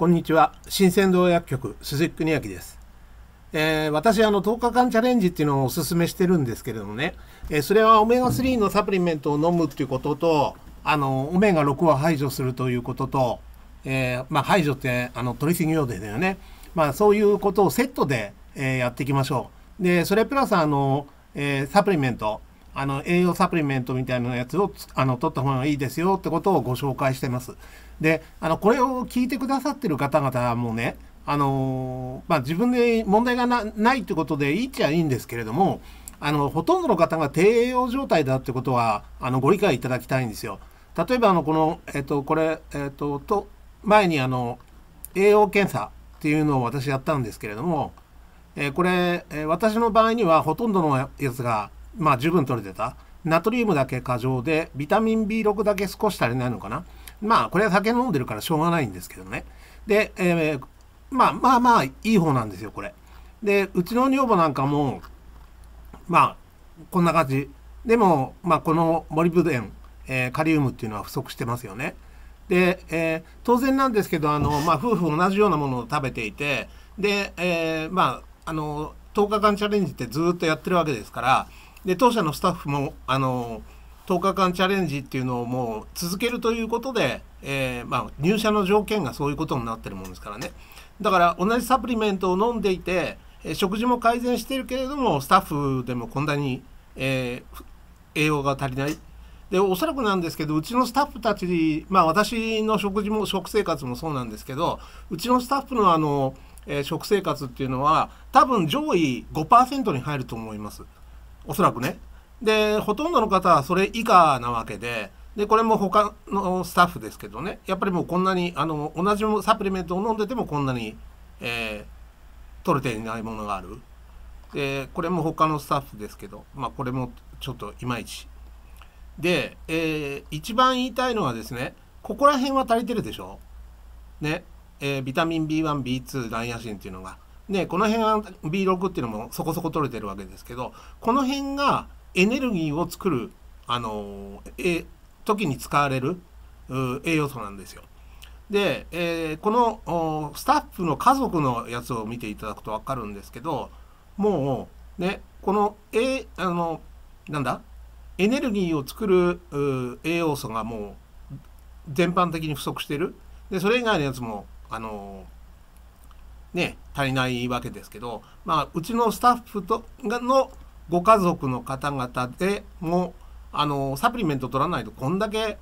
こんにちは新鮮堂薬局鈴木邦明です、えー、私あの10日間チャレンジっていうのをおすすめしてるんですけれどもね、えー、それはオメガ3のサプリメントを飲むっていうこととあのオメガ6は排除するということと、えー、まあ、排除ってあの取り過ぎようでだよね、まあ、そういうことをセットで、えやっていきましょうでそれプラスあの、えサプリメントあの栄養サプリメントみたいなやつをあの取った方がいいですよってことをご紹介してます。であのこれを聞いてくださってる方々もねあのまあ、自分で問題がないってことでいいっちゃいいんですけれどもあのほとんどの方が低栄養状態だってことはあのご理解いただきたいんですよ。例えばあのこの、えっと、これ、えっと、と前にあの栄養検査っていうのを私やったんですけれども、えー、これ、えー、私の場合にはほとんどのやつが、まあ、十分取れてたナトリウムだけ過剰でビタミン B6 だけ少し足りないのかなまあ、これは酒飲んでるからしょうがないんですけどね。で、えー、まあまあまあ、いい方なんですよ、これ。で、うちの女房なんかも、まあ、こんな感じ。でも、まあ、この森ブデン、えー、カリウムっていうのは不足してますよね。で、えー、当然なんですけど、あの、まあ、夫婦同じようなものを食べていて、で、えー、まあ、あの、10日間チャレンジってずっとやってるわけですから、で、当社のスタッフも、あの、10日間チャレンジっていうのをもう続けるということで、えー、まあ、入社の条件がそういうことになってるもんですからねだから同じサプリメントを飲んでいて食事も改善してるけれどもスタッフでもこんなに、えー、栄養が足りないでおそらくなんですけどうちのスタッフたち、まあ、私の食事も食生活もそうなんですけどうちのスタッフのあの、えー、食生活っていうのは多分上位5%に入ると思いますおそらくねでほとんどの方はそれ以下なわけででこれも他のスタッフですけどねやっぱりもうこんなにあの同じサプリメントを飲んでてもこんなに、えー、取れていないものがあるでこれも他のスタッフですけど、まあ、これもちょっといまいちで、えー、一番言いたいのはですねここら辺は足りてるでしょね、えー、ビタミン B1B2 ダイヤシンっていうのがねこの辺は B6 っていうのもそこそこ取れてるわけですけどこの辺がエネルギーを作る、あのえ時に使われる栄養素なんですよ。で、えー、このスタッフの家族のやつを見ていただくと分かるんですけどもうねこの,、えあのなんだエネルギーを作る栄養素がもう全般的に不足してるでそれ以外のやつもあのね足りないわけですけど、まあ、うちのスタッフとがのご家族の方々でもあのサプリメント取らないとこんだけ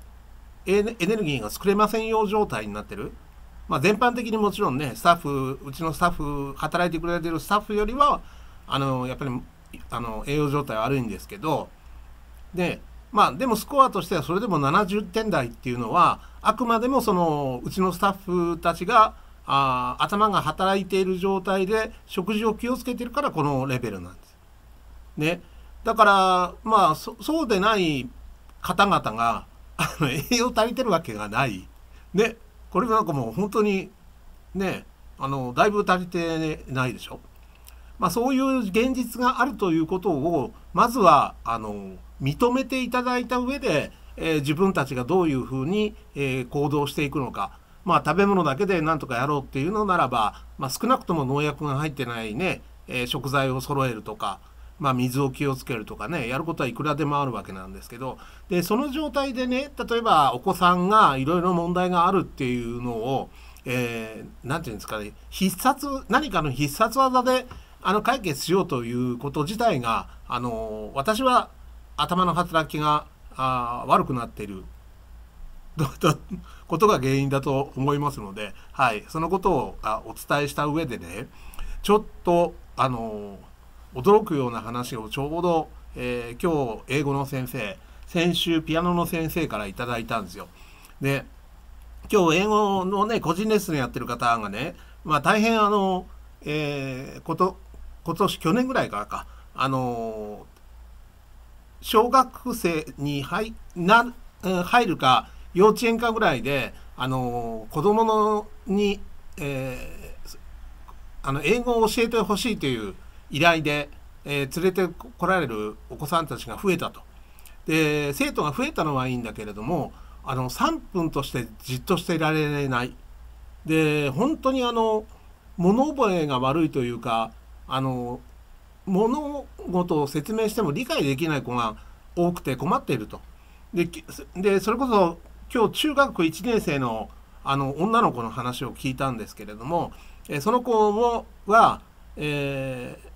エネルギーが作れませんよ状態になってる、まあ、全般的にもちろんねスタッフうちのスタッフ働いてくれてるスタッフよりはあのやっぱりあの栄養状態悪いんですけどでまあでもスコアとしてはそれでも70点台っていうのはあくまでもそのうちのスタッフたちがあ頭が働いている状態で食事を気をつけてるからこのレベルなんです。ね、だからまあそうでない方々があの栄養足りてるわけがない、ね、これなんかもう本当にねあのだいぶ足りてないでしょ。まあ、そういう現実があるということをまずはあの認めていただいた上で、えー、自分たちがどういうふうに、えー、行動していくのか、まあ、食べ物だけでなんとかやろうっていうのならば、まあ、少なくとも農薬が入ってないね、えー、食材を揃えるとか、まあ、水を気をつけるとかねやることはいくらでもあるわけなんですけどでその状態でね例えばお子さんがいろいろ問題があるっていうのを何、えー、て言うんですかね必殺何かの必殺技であの解決しようということ自体があの私は頭の働きがあ悪くなっている ことが原因だと思いますので、はい、そのことをあお伝えした上でねちょっとあの驚くような話をちょうど、えー、今日英語の先生先週ピアノの先生から頂いたんですよ。で今日英語のね個人レッスンやってる方がね、まあ、大変あの、えー、こと今年去年ぐらいからかあの小学生に入な入るか幼稚園かぐらいであの子供のに、えー、あの英語を教えてほしいという依頼で、えー、連れてこられるお子さんたちが増えたと。で生徒が増えたのはいいんだけれどもあの3分としてじっとしていられないで本当にあの物覚えが悪いというかあの物事を説明しても理解できない子が多くて困っていると。でそれこそ今日中学1年生のあの女の子の話を聞いたんですけれども、えその子もは、えー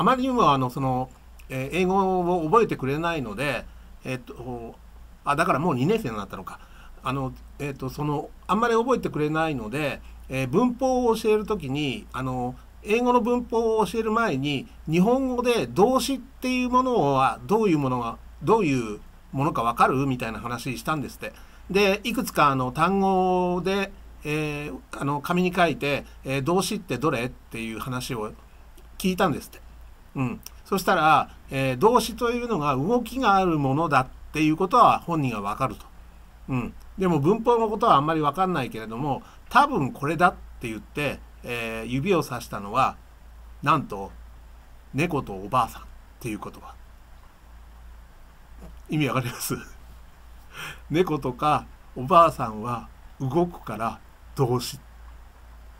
あまりにもあのその、え英語を覚えてくれないので、えっと、あだからもう2年生になったのかあの、えっと、そのあんまり覚えてくれないので、え文法を教える時にあの英語の文法を教える前に日本語で動詞っていうものはどういうものがどういうものか分かるみたいな話したんですって。でいくつかあの単語で、えー、あの紙に書いて、えー、動詞ってどれっていう話を聞いたんですって。うん、そしたら、えー、動詞というのが動きがあるものだっていうことは本人がわかると、うん、でも文法のことはあんまりわかんないけれども多分これだって言って、えー、指をさしたのはなんと猫とおばあさんっていう言葉意味わかります 猫とかおばあさんは動くから動詞っ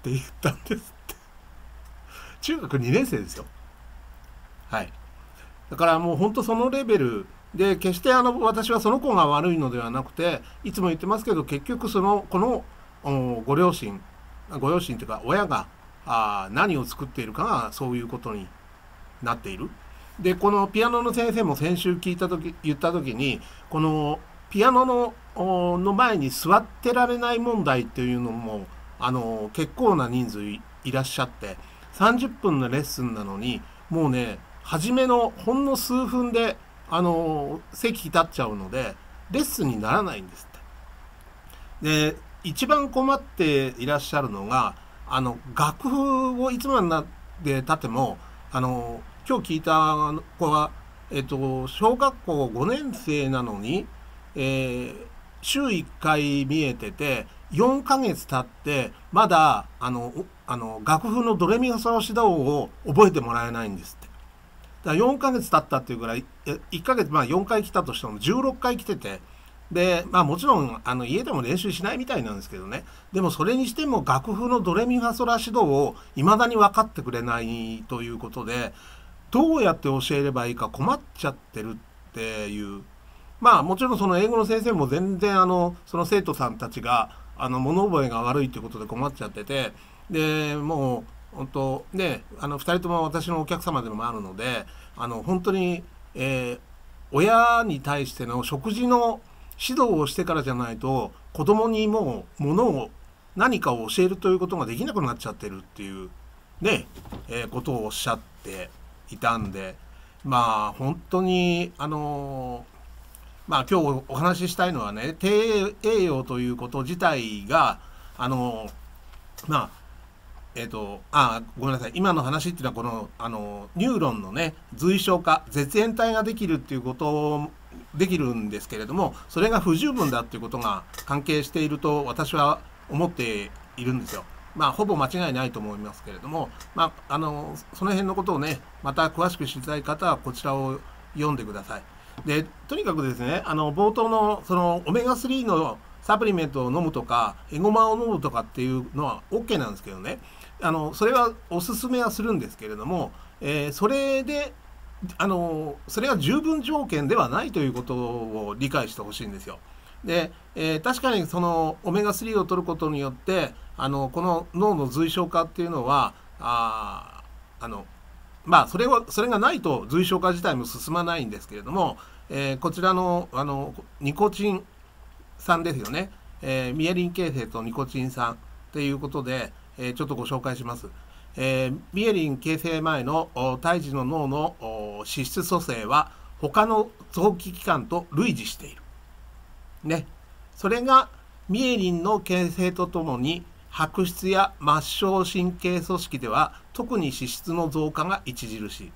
て言ったんですって中学2年生ですよはい、だからもう本当そのレベルで決してあの私はその子が悪いのではなくていつも言ってますけど結局そのこのご両親ご両親というか親があ何を作っているかがそういうことになっている。でこのピアノの先生も先週聞いた時言った時にこのピアノのの前に座ってられない問題っていうのもあの結構な人数いらっしゃって30分のレッスンなのにもうね初めのほんの数分で、あの席立っちゃうので、レッスンにならないんですって。で、一番困っていらっしゃるのが、あの、楽譜をいつまでなってたっても、あの、今日聞いた子は、えっと、小学校5年生なのに、えー、週1回見えてて、4ヶ月経って、まだ、あの、あの、楽譜のドレミファソラシドを覚えてもらえないんです。だ4ヶ月経ったっていうぐらい1ヶ月まあ4回来たとしても16回来ててでまあもちろんあの家でも練習しないみたいなんですけどねでもそれにしても楽譜のドレミファソラシドをいまだに分かってくれないということでどうやって教えればいいか困っちゃってるっていうまあもちろんその英語の先生も全然あのその生徒さんたちがあの物覚えが悪いっていうことで困っちゃっててでもう本当ねあの2人とも私のお客様でもあるのであの本当に、えー、親に対しての食事の指導をしてからじゃないと子供にもうものを何かを教えるということができなくなっちゃってるっていうね、えー、ことをおっしゃっていたんでまあ本当にあのー、まあ今日お話ししたいのはね低栄養ということ自体があのまあえっ、ー、と、あ、ごめんなさい。今の話っていうのは、この、あの、ニューロンのね、随所化、絶縁体ができるっていうことを、できるんですけれども、それが不十分だっていうことが関係していると、私は思っているんですよ。まあ、ほぼ間違いないと思いますけれども、まあ、あの、その辺のことをね、また詳しく知りたい方は、こちらを読んでください。で、とにかくですね、あの、冒頭の、その、オメガ3のサプリメントを飲むとか、エゴマを飲むとかっていうのは OK なんですけどね、あのそれはおすすめはするんですけれども、えー、それであのそれが十分条件ではないということを理解してほしいんですよ。で、えー、確かにそのオメガ3を取ることによってあのこの脳の随症化っていうのはああのまあそれはそれがないと随症化自体も進まないんですけれども、えー、こちらのあのニコチン酸ですよね、えー、ミエリン形成とニコチン酸っていうことで、えちょっとご紹介します。えー、ミエリン形成前の胎児の脳の脂質組成は他の臓器器官と類似している。ね。それがミエリンの形成とともに白質や末梢神経組織では特に脂質の増加が著しい。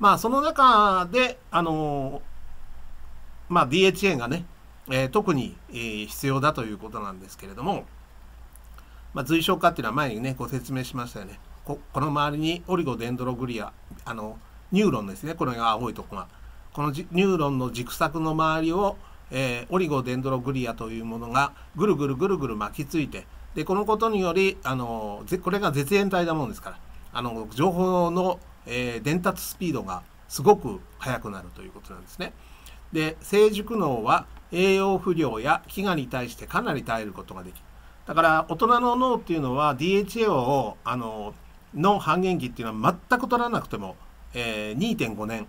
まあその中で、あのまあ、DHA がね、えー、特に、必要だということなんですけれども、まあ、髄化っていうのは前にねご説明しましたよねこの周りにオリゴデンドログリアあのニューロンですねこれが青いとこがこのニューロンの軸索の周りを、えー、オリゴデンドログリアというものがぐるぐるぐるぐる巻きついてでこのことによりあのこれが絶縁体なもんですからあの情報の、えー、伝達スピードがすごく速くなるということなんですね。で成熟脳は栄養不良や飢餓に対してかなり耐えることができだから大人の脳っていうのは DHA をあの脳半減期っていうのは全く取らなくても、えー、2.5年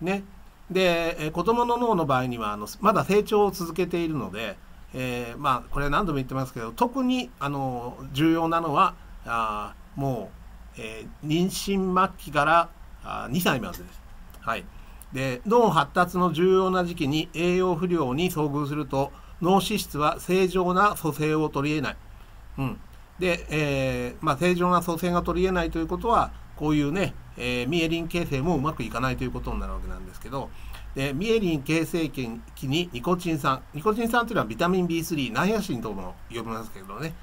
ねで、えー、子どもの脳の場合にはあのまだ成長を続けているので、えー、まあこれ何度も言ってますけど特にあの重要なのはあもう、えー、妊娠末期からあ2歳までです。はい、で脳発達の重要な時期に栄養不良に遭遇すると脳脂質は正常な組成を取り得ない。うん、で、えー、まあ、正常な組成が取り得ないということはこういうね、えー、ミエリン形成もうまくいかないということになるわけなんですけどでミエリン形成期にニコチン酸ニコチン酸というのはビタミン B3 ナイアシンとも呼びますけどね、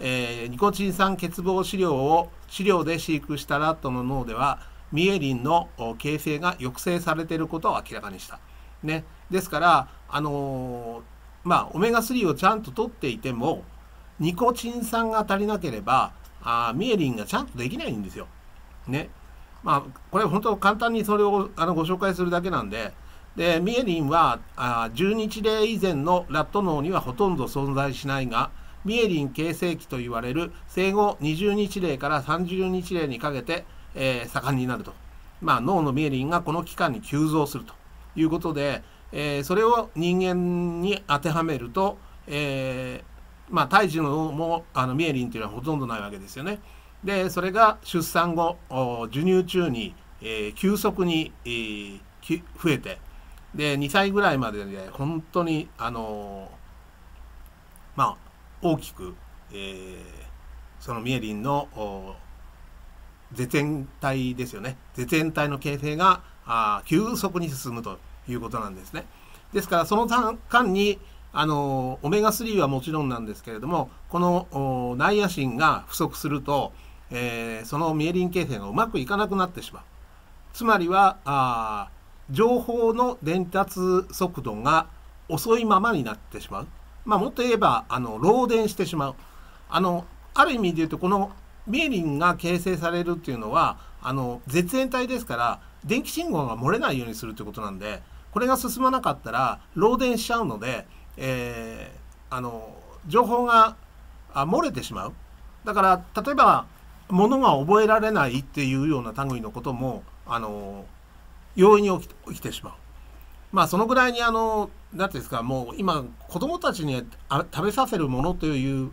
えー、ニコチン酸欠乏飼料を飼料で飼育したラットの脳ではミエリンの形成が抑制されていることを明らかにした。ね、ですから、あのーまあ、オメガ3をちゃんと取っていても、ニコチン酸が足りなければ、あミエリンがちゃんとできないんですよ。ね。まあ、これ本当簡単にそれをあのご紹介するだけなんで、で、ミエリンはあ10日例以前のラット脳にはほとんど存在しないが、ミエリン形成期と言われる生後20日例から30日例にかけて、えー、盛んになると。まあ、脳のミエリンがこの期間に急増するということで、えー、それを人間に当てはめると、えー、まあ、胎児のもあのミエリンというのはほとんどないわけですよね。でそれが出産後授乳中に、えー、急速に、えー、増えてで2歳ぐらいまでで、本当に、あのまあ、大きく、えー、そのミエリンの絶縁体ですよね絶縁体の形成があ急速に進むということなんですね。ですからその間にあのオメガ3はもちろんなんですけれどもこのナイアシンが不足すると、えー、そのミエリン形成がうまくいかなくなってしまうつまりはあ情報の伝達速度が遅いままになってしまう、まあ、もっと言えばあの漏電してしまうあのある意味で言うとこのミエリンが形成されるっていうのはあの絶縁体ですから電気信号が漏れないようにするということなんでこれが進まなかったら漏電しちゃうので、えー、あの情報があ漏れてしまうだから例えば物が覚えられないっていうような類のこともあの容易に起きてしまう。まあそのぐらいにあの何ていうんですかもう今子どもたちに食べさせるものという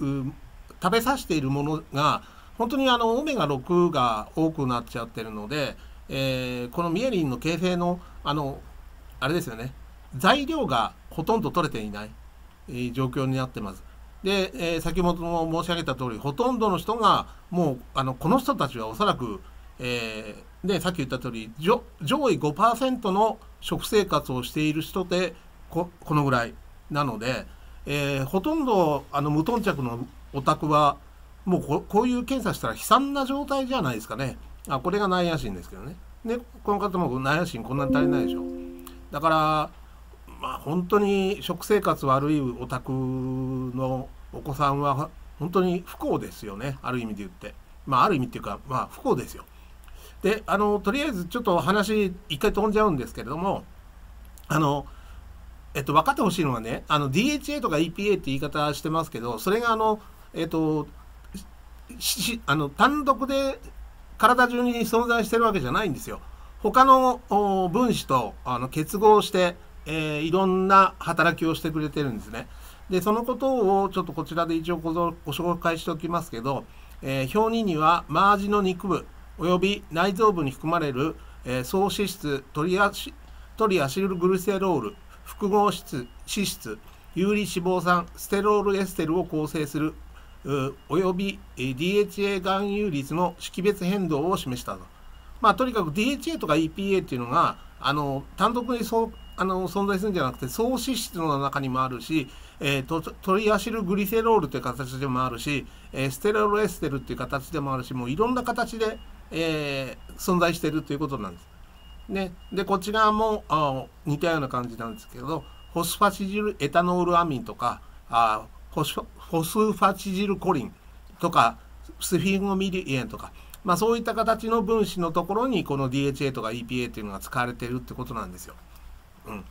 食べさせているものが本当にあのオメガ6が多くなっちゃってるのでえー、このミエリンの形成のあのあれですよね材料がほとんど取れていない、えー、状況になってます。で、えー、先ほども申し上げた通りほとんどの人がもうあのこの人たちはおそらく、えー、さっき言った通り上位5%の食生活をしている人でここのぐらいなので、えー、ほとんどあの無頓着のお宅はもうこういう検査したら悲惨な状態じゃないですかね。あこれが内野心ですけどねでこの方も内野心こんなに足りないでしょだからまあ本当に食生活悪いお宅のお子さんは本当に不幸ですよねある意味で言ってまあある意味っていうかまあ不幸ですよであのとりあえずちょっと話一回飛んじゃうんですけれどもあのえっと分かってほしいのはねあの DHA とか EPA って言い方してますけどそれがあのえっとあの単独で体中に存在してるわけじゃないんですよ。他の分子とあの結合して、えー、いろんな働きをしてくれてるんですね。で、そのことをちょっとこちらで一応ご紹介しておきますけど、えー、表2にはマージの肉部及び内臓部に含まれる、えー、総脂質トリアトリアシルグルセロール複合質脂質有利脂肪酸ステロールエステルを構成するおよび DHA 含有率の識別変動を示したと。まあ、とにかく DHA とか EPA っていうのがあの単独にそうあの存在するんじゃなくて総脂質の中にもあるし、えー、とトリアシルグリセロールという形でもあるし、えー、ステロロエステルという形でもあるしもういろんな形で、えー、存在しているということなんです。ね、でこちらもあ似たような感じなんですけどホスファシジルエタノールアミンとかあホスファホスファチジルコリンとか、スフィンゴミリエンとか、まあ、そういった形の分子のところにこの DHA とか EPA っていうのが使われてるってことなんですよ。うん、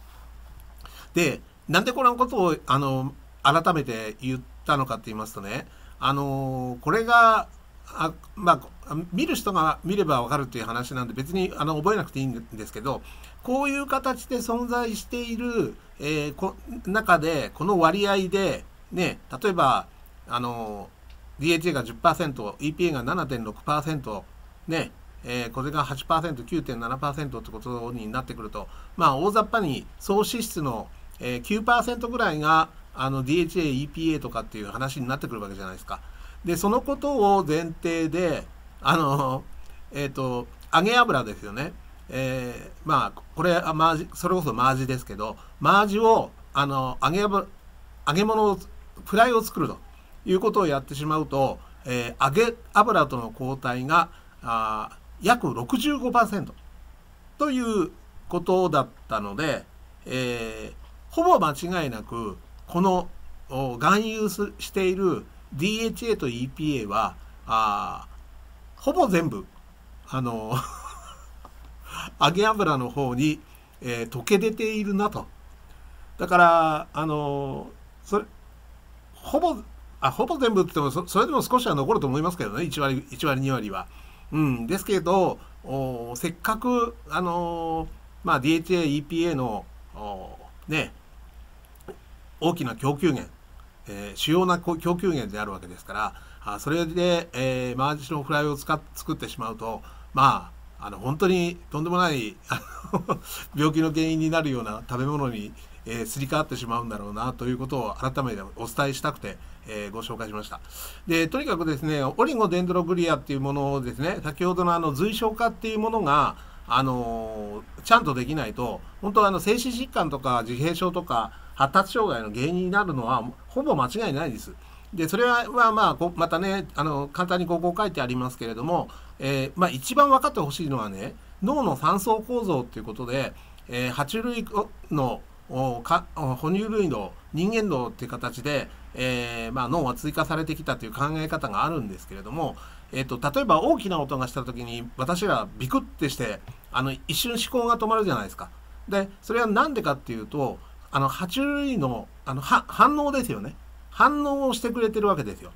でなんでこのことをあの改めて言ったのかって言いますとねあのこれがあまあ、見る人が見ればわかるっていう話なんで別にあの覚えなくていいんですけどこういう形で存在している、えー、こ中でこの割合でね、例えば、あの、DHA が10%、EPA が7.6%、ね、えー、これが8%、9.7%ってことになってくると、まあ、大雑把に総支出の、えー、9%ぐらいがあの DHA、EPA とかっていう話になってくるわけじゃないですか。で、そのことを前提で、あの、えっ、ー、と、揚げ油ですよね。えー、まあ、これはマージ、それこそマージですけど、マージを、あの、揚げ油、揚げ物をフライを作るということをやってしまうと、えー、揚げ油との交代があ約65%ということだったので、えー、ほぼ間違いなくこの含有している DHA と EPA はあほぼ全部あの 揚げ油の方に、えー、溶け出ているなとだからあのそれほぼあほぼ全部って言ってもそれでも少しは残ると思いますけどね1割1割2割は。うん、ですけどせっかく、あのー、まあ、DHA、EPA の、ね、大きな供給源、えー、主要な供給源であるわけですからそれで、えー、マージのフライを使作ってしまうとまああの本当にとんでもない 病気の原因になるような食べ物にえー、すり替わってしまうんだろうなということを改めてお伝えしたくて、えー、ご紹介しました。で、とにかくですね、オリゴデンドログリアっていうものをですね、先ほどのあの随所化っていうものが、あのー、ちゃんとできないと、本当はあの精神疾患とか自閉症とか発達障害の原因になるのはほぼ間違いないです。でそれはまあまたねあの簡単にここ書いてありますけれども、えー、まあ、一番分かってほしいのはね脳の三層構造っていうことで、えー、爬虫類のおか哺乳類の人間脳っていう形で、えー、まあ、脳は追加されてきたという考え方があるんですけれども、えーと、例えば大きな音がした時に私らビクッてしてあの一瞬思考が止まるじゃないですか。でそれは何でかっていうとあの爬虫類のあの反応ですよね反応をしてくれてるわけですよ。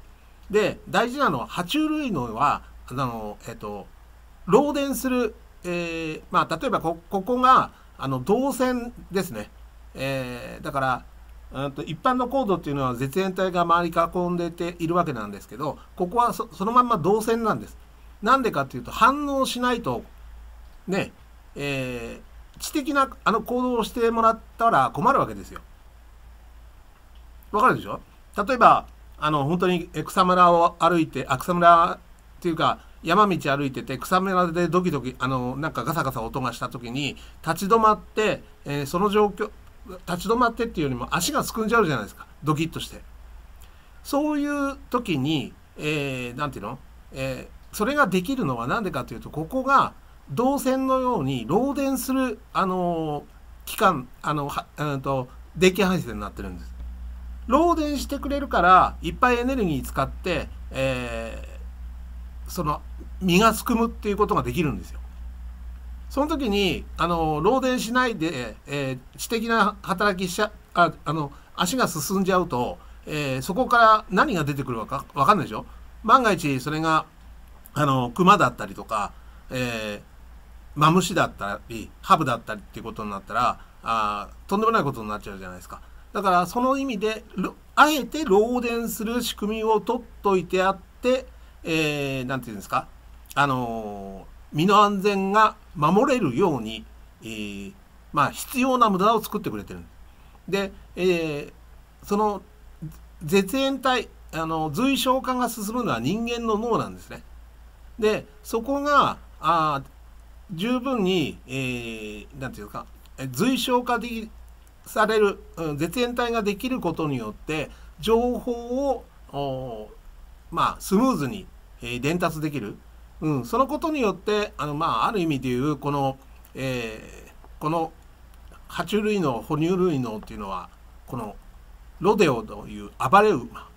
で大事なのは爬虫類のはあの、えーと、漏電する、えー、まあ、例えばこここがあの導線ですねえー、だからうんと一般のコードっていうのは絶縁体が周り囲んでているわけなんですけどここはそのまんま動線なんです。なんでかっていうと反応しないとねえー、知的なあの行動をしてもらったら困るわけですよ。わかるでしょ例えばあの本当に草むらを歩いて草むらっていうか山道歩いてて草むらでドキドキあのなんかガサガサ音がした時に立ち止まって、えー、その状況立ち止まってっていうよりも足がすくんじゃうじゃないですかドキッとしてそういう時に何、えー、ていうの、えー、それができるのは何でかというとここが導線のように漏電するあのー、期間あのは、えー、と電気配線になってるんです漏電してくれるからいっぱいエネルギー使って、えー、その身がすくむっていうことができるんですよその時にあの漏電しないで、えー、知的な働きしちゃああの足が進んじゃうと、えー、そこから何が出てくるか分かんないでしょ万が一それがあの熊だったりとか、えー、マムシだったりハブだったりっていうことになったらあとんでもないことになっちゃうじゃないですかだからその意味であえて漏電する仕組みを取っといてあって何、えー、て言うんですかあのー身の安全が守れるように、えー、まあ、必要な無駄を作ってくれてるんでえー、その絶縁体あの随症化が進むのは人間の脳なんですね。でそこがあ十分に何、えー、なんていうか随症化でされる、うん、絶縁体ができることによって情報をまあ、スムーズに、え伝達できるうん、そのことによってあの、まあ、ある意味でいうこの、えー、この爬虫類の哺乳類のっていうのはこのロデオという暴れ馬、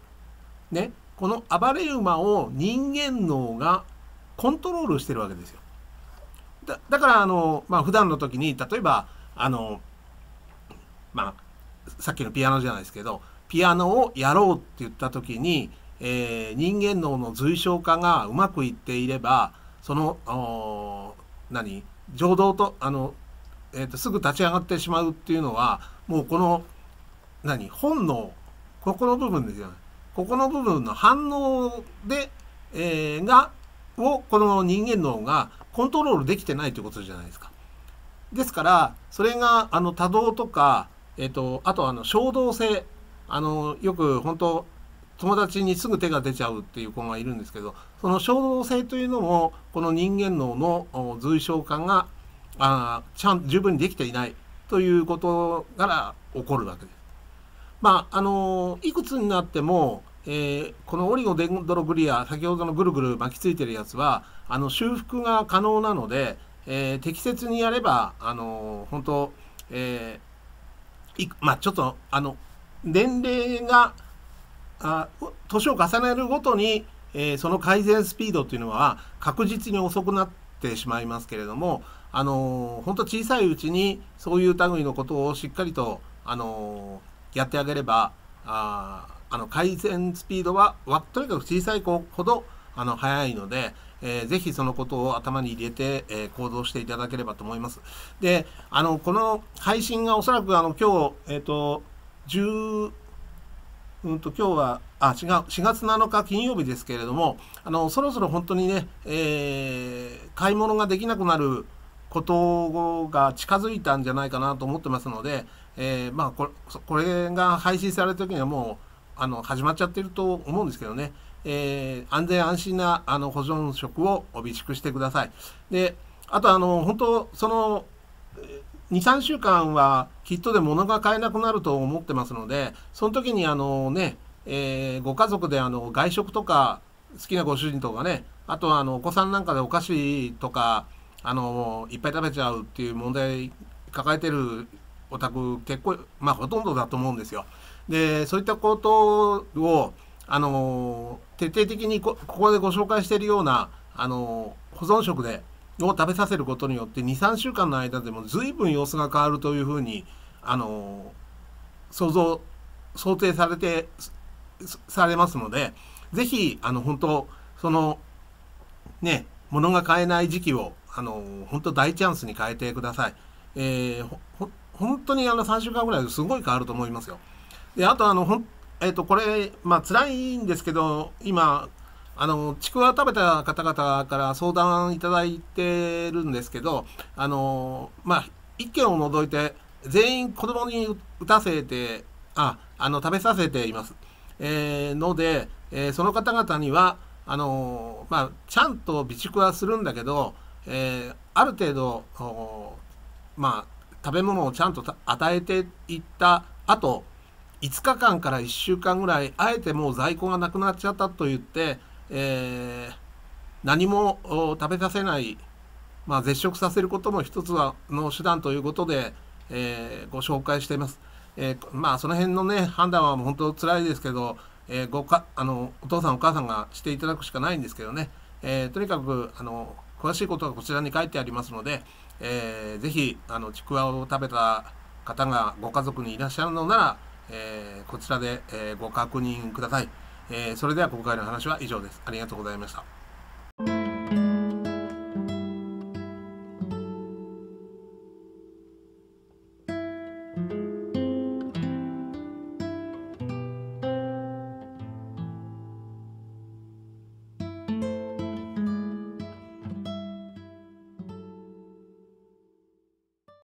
ね、この暴れ馬を人間脳がコントロールしてるわけですよ。だだからあの、まあ、普段の時に例えばあの、まあ、さっきのピアノじゃないですけどピアノをやろうって言った時にえー、人間脳の随所化がうまくいっていればその何情動とあの、えーと、すぐ立ち上がってしまうっていうのはもうこの何本能ここの部分ですよねここの部分の反応で、えー、がをこの人間脳がコントロールできてないということじゃないですか。ですからそれがあの多動とか、えーとあとあの衝動性あのよく本当友達にすぐ手が出ちゃうっていう子がいるんですけどその衝動性というのもこの人間脳の随症化があちゃん十分にできていないということから起こるわけです。まああのいくつになってもえー、このオリゴデンドログリア先ほどのぐるぐる巻きついてるやつはあの修復が可能なので、えー、適切にやればあのー、本当、えーまあ、ちょっとあの年齢があ年を重ねるごとに、えー、その改善スピードというのは確実に遅くなってしまいますけれども、あのー、本当小さいうちにそういう類のことをしっかりと、あのー、やってあげればああの改善スピードはとにかく小さい子ほどあの早いので、えー、ぜひそのことを頭に入れて、えー、行動していただければと思います。で、あの、この配信がおそらくあの今日、えっ、ー、と、10うんと今日はあ違う4月7日金曜日ですけれどもあのそろそろ本当にね、えー、買い物ができなくなることが近づいたんじゃないかなと思ってますので、えー、まあ、これこれが配信された時にはもうあの始まっちゃってると思うんですけどね、えー、安全安心なあの保存食をお備蓄してください。であとあの本当その23週間はきっとで物が買えなくなると思ってますのでその時にあのね、えー、ご家族であの外食とか好きなご主人とかねあとはあのお子さんなんかでお菓子とかあのいっぱい食べちゃうっていう問題抱えてるお宅結構まあほとんどだと思うんですよ。でそういったことをあの徹底的にここでご紹介しているようなあの保存食でを食べさせることによって23週間の間でも随分様子が変わるというふうにあの想像想定されてされますので是非あの本当そのね物が買えない時期をあの本当大チャンスに変えてください。えー、本当にあの3週間ぐらいですごい変わると思いますよ。であとあのほん、えー、とこれ、まあ辛いんですけど今あのちくわ食べた方々から相談いただいてるんですけどあのまあ一軒を除いて全員子供に打たせて、あ、あの、食べさせています。えー、ので、えー、その方々には、あのー、まあ、ちゃんと備蓄はするんだけど、えある程度、まあ、食べ物をちゃんと与えていった後、5日間から1週間ぐらい、あえてもう在庫がなくなっちゃったと言って、え何も食べさせない、まあ、絶食させることも一つの手段ということで、えー、ご紹介しています。えー、まあその辺のね判断は本当辛いですけど、えー、ごかあのお父さんお母さんがしていただくしかないんですけどね、えー、とにかくあの詳しいことはこちらに書いてありますので、えー、ぜひあのちくわを食べた方がご家族にいらっしゃるのなら、えー、こちらで、えー、ご確認ください、えー、それでは今回の話は以上ですありがとうございました